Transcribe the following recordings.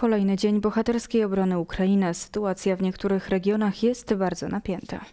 Kolejny dzień bohaterskiej obrony Ukrainy. Sytuacja w niektórych regionach jest bardzo napięta.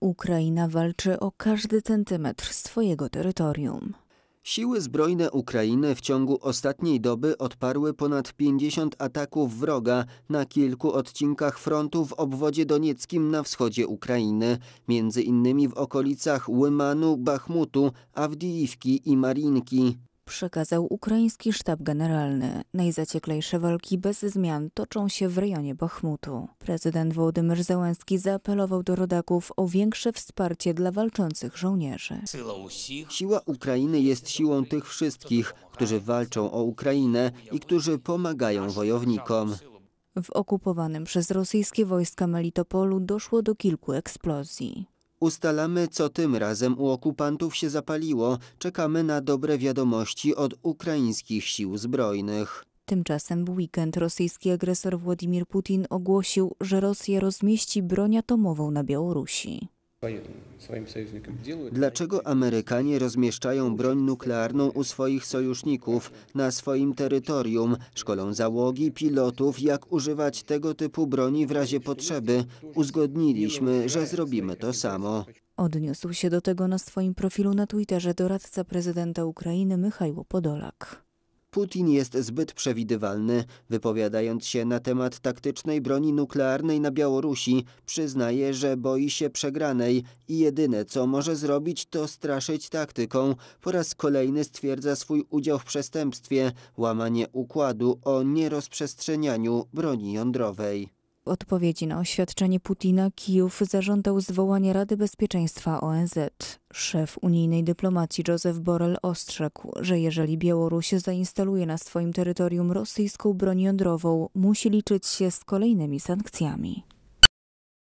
Ukraina walczy o każdy centymetr swojego terytorium. Siły zbrojne Ukrainy w ciągu ostatniej doby odparły ponad 50 ataków wroga na kilku odcinkach frontu w obwodzie donieckim na wschodzie Ukrainy, między innymi w okolicach Łymanu, Bachmutu, Awdijiwki i Marinki przekazał ukraiński sztab generalny. Najzacieklejsze walki bez zmian toczą się w rejonie Bachmutu. Prezydent Wołodymyr Załęski zaapelował do rodaków o większe wsparcie dla walczących żołnierzy. Siła Ukrainy jest siłą tych wszystkich, którzy walczą o Ukrainę i którzy pomagają wojownikom. W okupowanym przez rosyjskie wojska Melitopolu doszło do kilku eksplozji. Ustalamy, co tym razem u okupantów się zapaliło. Czekamy na dobre wiadomości od ukraińskich sił zbrojnych. Tymczasem w weekend rosyjski agresor Władimir Putin ogłosił, że Rosja rozmieści broń atomową na Białorusi. Dlaczego Amerykanie rozmieszczają broń nuklearną u swoich sojuszników na swoim terytorium, szkolą załogi, pilotów, jak używać tego typu broni w razie potrzeby? Uzgodniliśmy, że zrobimy to samo. Odniósł się do tego na swoim profilu na Twitterze doradca prezydenta Ukrainy Michajło Podolak. Putin jest zbyt przewidywalny. Wypowiadając się na temat taktycznej broni nuklearnej na Białorusi, przyznaje, że boi się przegranej i jedyne co może zrobić to straszyć taktyką. Po raz kolejny stwierdza swój udział w przestępstwie, łamanie układu o nierozprzestrzenianiu broni jądrowej odpowiedzi na oświadczenie Putina Kijów zażądał zwołania Rady Bezpieczeństwa ONZ. Szef unijnej dyplomacji Joseph Borrell ostrzegł, że jeżeli Białoruś zainstaluje na swoim terytorium rosyjską broń jądrową, musi liczyć się z kolejnymi sankcjami.